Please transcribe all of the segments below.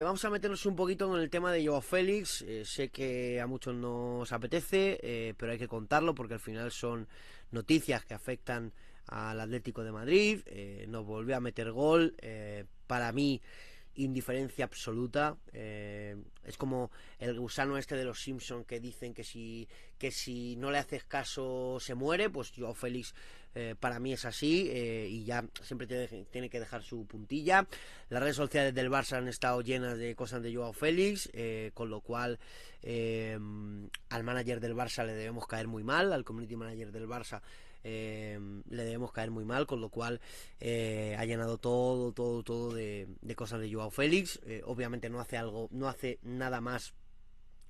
Eh, vamos a meternos un poquito en el tema de Joao Félix. Eh, sé que a muchos nos apetece, eh, pero hay que contarlo porque al final son noticias que afectan al Atlético de Madrid. nos volvió a meter gol. para mí, indiferencia absoluta. es como el gusano este de los Simpsons que dicen que si, que si no le haces caso se muere. Pues Joao Félix eh, para mí es así eh, y ya siempre tiene, que dejar su puntilla. Las redes sociales del Barça han estado llenas de cosas de Joao Félix, eh, con lo cual al manager del Barça le debemos caer muy mal, al community manager del Barça. le debemos caer muy mal, con lo cual ha llenado todo, todo, todo de, de cosas de Joao Félix. obviamente no hace algo, no hace nada más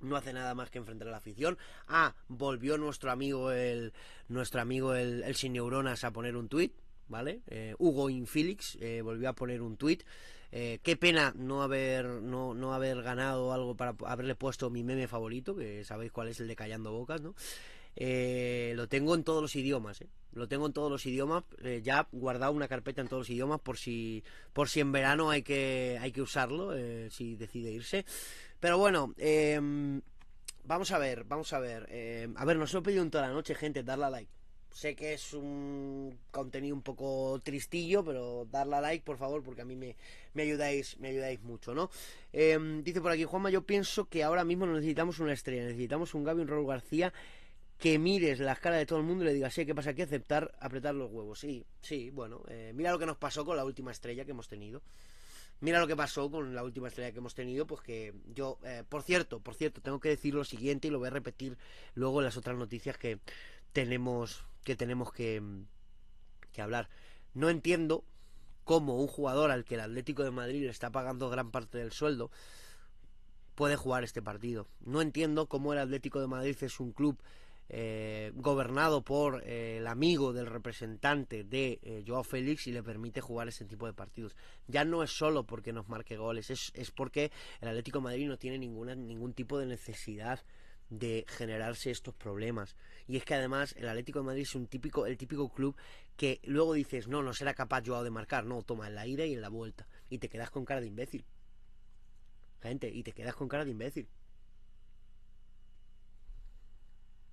no hace nada más que enfrentar a la afición. Ah, volvió nuestro amigo el nuestro amigo el, el sin neuronas a poner un tuit, ¿vale? Eh, Hugo Infelix eh, volvió a poner un tuit. Eh, qué pena no haber no, no haber ganado algo para haberle puesto mi meme favorito, que sabéis cuál es el de callando bocas, ¿no? lo tengo en todos los idiomas, ¿eh? Lo tengo en todos los idiomas, ya guardado una carpeta en todos los idiomas por si, por si en verano hay que, hay que usarlo, si decide irse. Pero bueno, em, vamos a ver, vamos a ver. Em, a ver, nos lo pedido en toda la noche, gente, darle a like. Sé que es un contenido un poco tristillo, pero darle a like, por favor, porque a mí me, ayudáis, me ayudáis mucho, ¿no? Em, dice por aquí, Juanma, yo pienso que ahora mismo necesitamos una estrella, necesitamos un Gaby, un Raúl García que mires la cara de todo el mundo y le digas, sí, ¿qué pasa aquí? Aceptar, apretar los huevos. Sí, sí, bueno, eh, mira lo que nos pasó con la última estrella que hemos tenido. Mira lo que pasó con la última estrella que hemos tenido, pues que yo, eh, por cierto, por cierto, tengo que decir lo siguiente y lo voy a repetir luego en las otras noticias que tenemos que tenemos que, mm, que hablar. No entiendo cómo un jugador al que el Atlético de Madrid le está pagando gran parte del sueldo puede jugar este partido. No entiendo cómo el Atlético de Madrid es un club eh, gobernado por eh, el amigo del representante de eh, Joao Félix y le permite jugar ese tipo de partidos. Ya no es solo porque nos marque goles, es, porque el Atlético de Madrid no tiene ninguna, ningún tipo de necesidad de generarse estos problemas. Y es que además el Atlético de Madrid es un típico, el típico club que luego dices, no, no será capaz Joao de marcar. No, toma en la ida y en la vuelta. Y te quedas con cara de imbécil. Gente, y te quedas con cara de imbécil.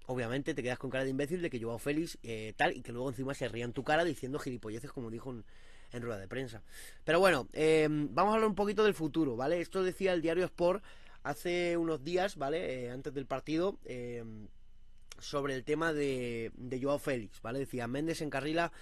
obviamente te quedas con cara de imbécil de que Joao Félix eh, tal y que luego encima se rían tu cara diciendo gilipolleces como dijo en, rueda de prensa. Pero bueno, em, vamos a hablar un poquito del futuro, ¿vale? Esto decía el diario Sport hace unos días, ¿vale? Eh, antes del partido. Em, sobre el tema de, de Joao Félix, ¿vale? Decía, Méndez encarrila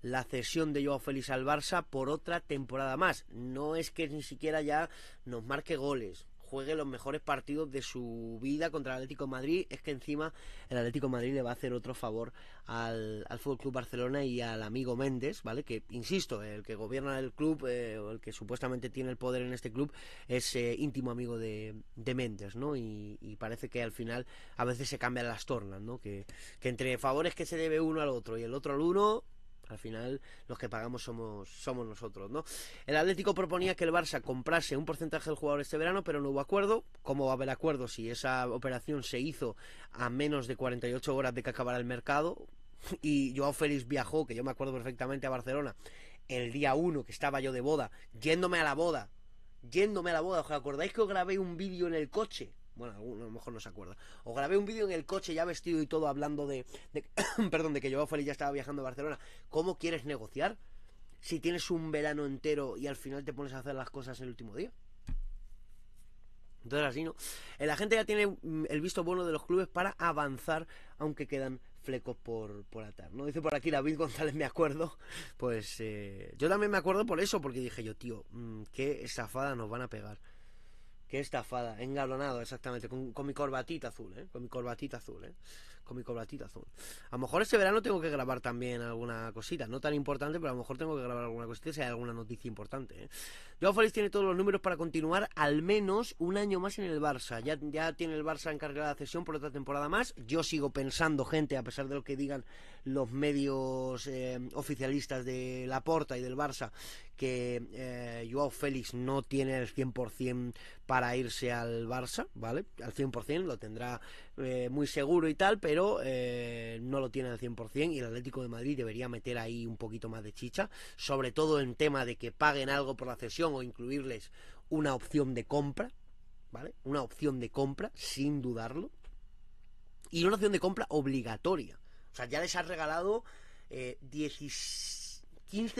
la cesión de Joao Félix al Barça por otra temporada más. No es que ni siquiera ya nos marque goles, juegue los mejores partidos de su vida contra el Atlético de Madrid. Es que encima el Atlético de Madrid le va a hacer otro favor al, al Fútbol Club Barcelona y al amigo Méndez, ¿vale? Que, insisto, el que gobierna el club, eh, o el que supuestamente tiene el poder en este club, es eh, íntimo amigo de, de Méndez, ¿no? Y, y, parece que al final a veces se cambian las tornas, ¿no? Que, que entre favores que se debe uno al otro y el otro al uno, al final, los que pagamos somos, somos nosotros, ¿no? El Atlético proponía que el Barça comprase un porcentaje del jugador este verano, pero no hubo acuerdo. ¿Cómo va a haber acuerdo si esa operación se hizo a menos de 48 horas de que acabara el mercado? Y Joao Félix viajó, que yo me acuerdo perfectamente, a Barcelona el día 1, que estaba yo de boda, yéndome a la boda. Yéndome a la boda. ¿Os acordáis que os grabé un vídeo en el coche? Bueno, a lo mejor no se acuerda. O grabé un vídeo en el coche ya vestido y todo hablando de... perdón, de que yo Félix ya estaba viajando a Barcelona. ¿Cómo quieres negociar si tienes un verano entero y al final te pones a hacer las cosas el último día? Entonces así, ¿no? Eh, la gente ya tiene mm, el visto bueno de los clubes para avanzar, aunque quedan flecos por, atar, ¿no? Dice por aquí David González, me acuerdo. Pues eh, yo también me acuerdo por eso, porque dije yo, tío, mm, qué estafada nos van a pegar. Qué estafada, engalonado exactamente, con, mi corbatita azul, ¿eh? Con mi corbatita azul, ¿eh? con mi azul A lo mejor este verano tengo que grabar también alguna cosita, no tan importante, pero a lo mejor tengo que grabar alguna cosita si hay alguna noticia importante. ¿eh? Joao Félix tiene todos los números para continuar al menos un año más en el Barça. Ya, ya tiene el Barça encargada la cesión por otra temporada más. Yo sigo pensando, gente, a pesar de lo que digan los medios eh, oficialistas de La Porta y del Barça, que eh, Joao Félix no tiene el 100% para irse al Barça, ¿vale? Al 100% lo tendrá muy seguro y tal, pero pero eh, no lo tienen al 100% y el Atlético de Madrid debería meter ahí un poquito más de chicha, sobre todo en tema de que paguen algo por la cesión o incluirles una opción de compra, ¿vale? Una opción de compra, sin dudarlo. Y una opción de compra obligatoria. O sea, ya les has regalado 15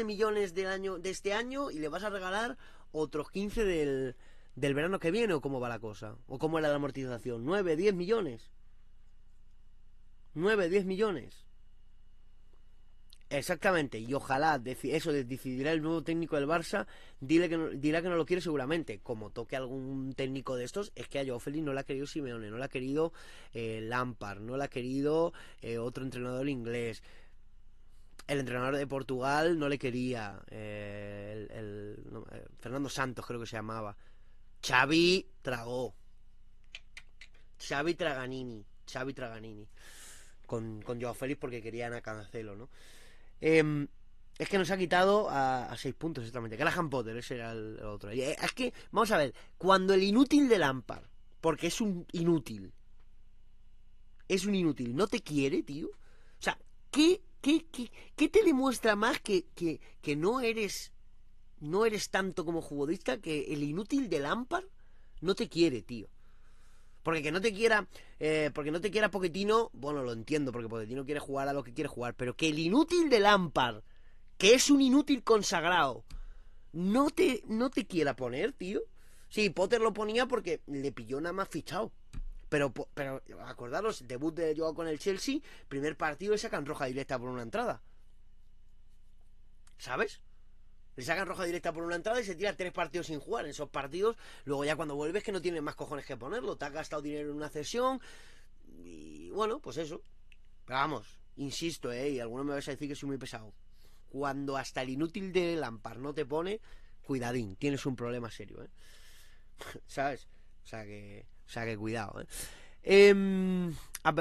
eh, millones del año, de este año y le vas a regalar otros 15 del, verano que viene o cómo va la cosa. O cómo era la amortización. 9, 10 millones. 9, 10 millones. Exactamente, y ojalá eso decidirá el nuevo técnico del Barça, dile que dirá que no lo quiere seguramente. Como toque algún técnico de estos, es que a Joffrey no la ha querido Simeone, no le ha querido eh, Lampard, no le ha querido eh, otro entrenador inglés. El entrenador de Portugal no le quería, eh, el, Fernando Santos creo que se llamaba. Xavi tragó. Xavi Traganini, Xavi Traganini con, Joao Félix porque querían a Cancelo, ¿no? Em, es que nos ha quitado a, seis puntos exactamente. Graham Potter, ese era el, otro. Eh, es que, vamos a ver, cuando el inútil de Lampard, porque es un inútil, es un inútil, no te quiere, tío. O sea, ¿qué, qué, qué, qué te demuestra más que, que, que no eres no eres tanto como jugodista que el inútil de Lampard no te quiere, tío? Porque que no te quiera, eh, porque no te quiera Poquetino, bueno, lo entiendo, porque Poquetino quiere jugar a lo que quiere jugar, pero que el inútil de Lampard, que es un inútil consagrado, no te, no te quiera poner, tío. Sí, Potter lo ponía porque le pilló nada más fichado. Pero, pero acordaros, debut de Joao con el Chelsea, primer partido Y sacan roja directa por una entrada. ¿Sabes? Le sacan roja directa por una entrada y se tira tres partidos sin jugar. En esos partidos, luego ya cuando vuelves que no tienes más cojones que ponerlo. Te has gastado dinero en una cesión. Y bueno, pues eso. Pero vamos, insisto, ¿eh? Y algunos me vais a decir que soy muy pesado. Cuando hasta el inútil de Lampard no te pone, cuidadín, tienes un problema serio, ¿eh? ¿Sabes? O sea que, o sea que cuidado, ¿eh? Em,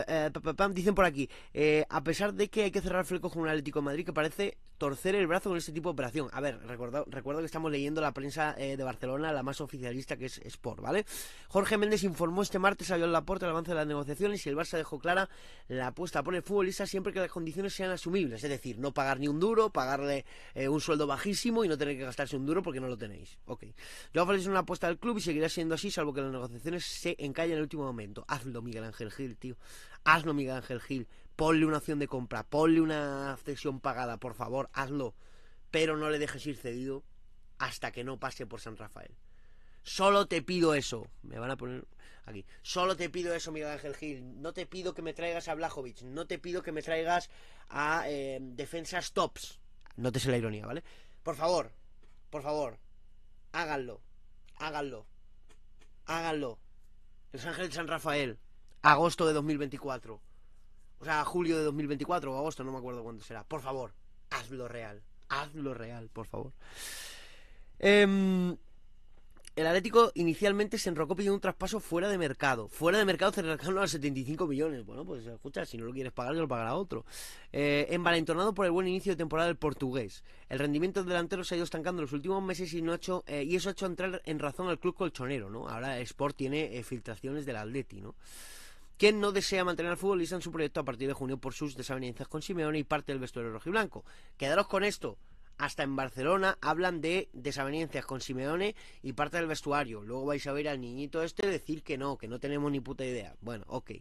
eh dicen por aquí, eh, a pesar de que hay que cerrar flecos con un Atlético Madrid que parece torcer el brazo con este tipo de operación. A ver, recuerdo, que estamos leyendo la prensa eh, de Barcelona, la más oficialista que es Sport, ¿vale? Jorge Méndez informó este martes salió la aporte, el avance de las negociaciones y el Barça dejó clara la apuesta por el futbolista siempre que las condiciones sean asumibles, es decir, no pagar ni un duro, pagarle eh, un sueldo bajísimo y no tener que gastarse un duro porque no lo tenéis. Ok. Luego Félix una apuesta del club y seguirá siendo así salvo que las negociaciones se encallen en el último momento. Hazlo, Miguel Ángel Gil, tío. Hazlo, Miguel Ángel Gil. Ponle una opción de compra, ponle una cesión pagada, por favor, hazlo. Pero no le dejes ir cedido hasta que no pase por San Rafael. Solo te pido eso. Me van a poner aquí. Solo te pido eso, Miguel Ángel Gil. No te pido que me traigas a Blajovic. No te pido que me traigas a Defensa eh, defensas tops. No te sé la ironía, ¿vale? Por favor, por favor, háganlo. Háganlo. Háganlo. El Ángel de San Rafael agosto de 2024. O sea, julio de 2024 o agosto, no me acuerdo cuándo será. Por favor, hazlo real. Hazlo real, por favor. Em, el Atlético inicialmente se enrocó pidiendo un traspaso fuera de mercado. Fuera de mercado cercano a los 75 millones. Bueno, pues escucha, si no lo quieres pagar, que lo pagará otro. Eh, envalentonado por el buen inicio de temporada del portugués. El rendimiento del delantero se ha ido estancando en los últimos meses y, no ha hecho, eh, y eso ha hecho entrar en razón al club colchonero, ¿no? Ahora Sport tiene eh, filtraciones del Atleti, ¿no? quien no desea mantener al futbolista en su proyecto a partir de junio por sus desavenencias con Simeone y parte del vestuario rojiblanco. Quedaros con esto. Hasta en Barcelona hablan de desavenencias con Simeone y parte del vestuario. Luego vais a ver al niñito este decir que no, que no tenemos ni puta idea. Bueno, ok.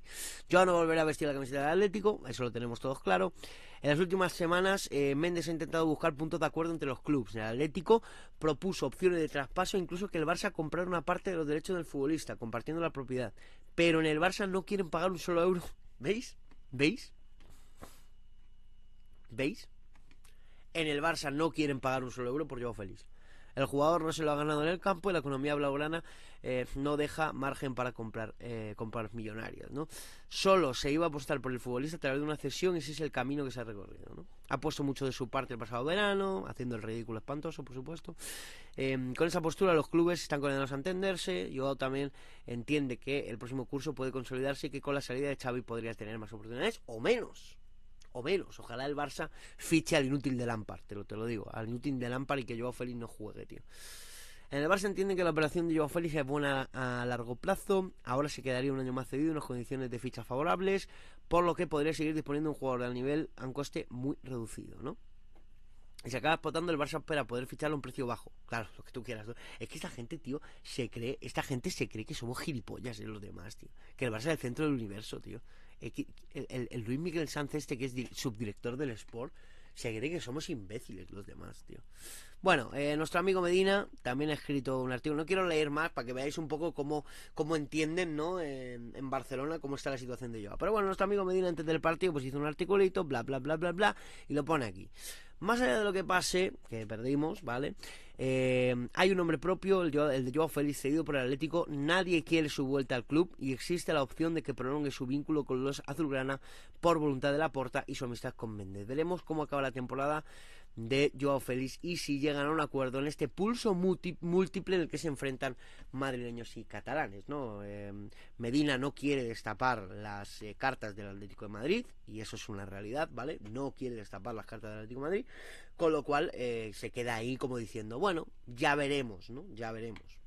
Yo no volveré a vestir la camiseta del Atlético, eso lo tenemos todos claro. En las últimas semanas, eh, Méndez ha intentado buscar puntos de acuerdo entre los clubes. El Atlético propuso opciones de traspaso, incluso que el Barça comprara una parte de los derechos del futbolista, compartiendo la propiedad pero en el Barça no quieren pagar un solo euro. ¿Veis? ¿Veis? ¿Veis? En el Barça no quieren pagar un solo euro por Joao feliz El jugador no se lo ha ganado en el campo y la economía blaugrana eh, no deja margen para comprar, eh, comprar millonarios, ¿no? Solo se iba a apostar por el futbolista a través de una cesión y ese es el camino que se ha recorrido, ¿no? Ha puesto mucho de su parte el pasado verano, haciendo el ridículo espantoso, por supuesto. Em, con esa postura los clubes están condenados a entenderse. Joao también entiende que el próximo curso puede consolidarse y que con la salida de Xavi podría tener más oportunidades o menos o menos. Ojalá el Barça fiche al inútil de Lampard, te lo, te lo digo, al inútil de Lampard y que Joao Félix no juegue, tío. En el Barça entienden que la operación de Joao Félix es buena a largo plazo, ahora se quedaría un año más cedido, unas condiciones de ficha favorables, por lo que podría seguir disponiendo un jugador al nivel a un coste muy reducido, ¿no? Y se acaba explotando el Barça para poder ficharlo a un precio bajo. Claro, lo que tú quieras. Es que esta gente, tío, se cree, esta gente se cree que somos gilipollas en los demás, tío. Que el Barça es el centro del universo, tío. El, el, el Luis Miguel Sánchez, este que es subdirector del Sport, se cree que somos imbéciles los demás, tío. Bueno, eh, nuestro amigo Medina también ha escrito un artículo. No quiero leer más para que veáis un poco cómo, cómo entienden, ¿no? En, Barcelona, cómo está la situación de yoga Pero bueno, nuestro amigo Medina antes del partido pues hizo un articulito, bla, bla, bla, bla, bla, y lo pone aquí. Más allá de lo que pase, que perdimos, ¿vale? Eh, hay un hombre propio, el, de Joao Félix, cedido por el Atlético. Nadie quiere su vuelta al club y existe la opción de que prolongue su vínculo con los Azulgrana por voluntad de la Porta y su amistad con Méndez. Veremos cómo acaba la temporada de Joao Félix y si llegan a un acuerdo en este pulso múltiple en el que se enfrentan madrileños y catalanes. ¿no? Em, Medina no quiere destapar las eh, cartas del Atlético de Madrid y eso es una realidad, ¿vale? No quiere destapar las cartas del Atlético de Madrid, con lo cual eh, se queda ahí como diciendo, bueno, ya veremos, ¿no? Ya veremos.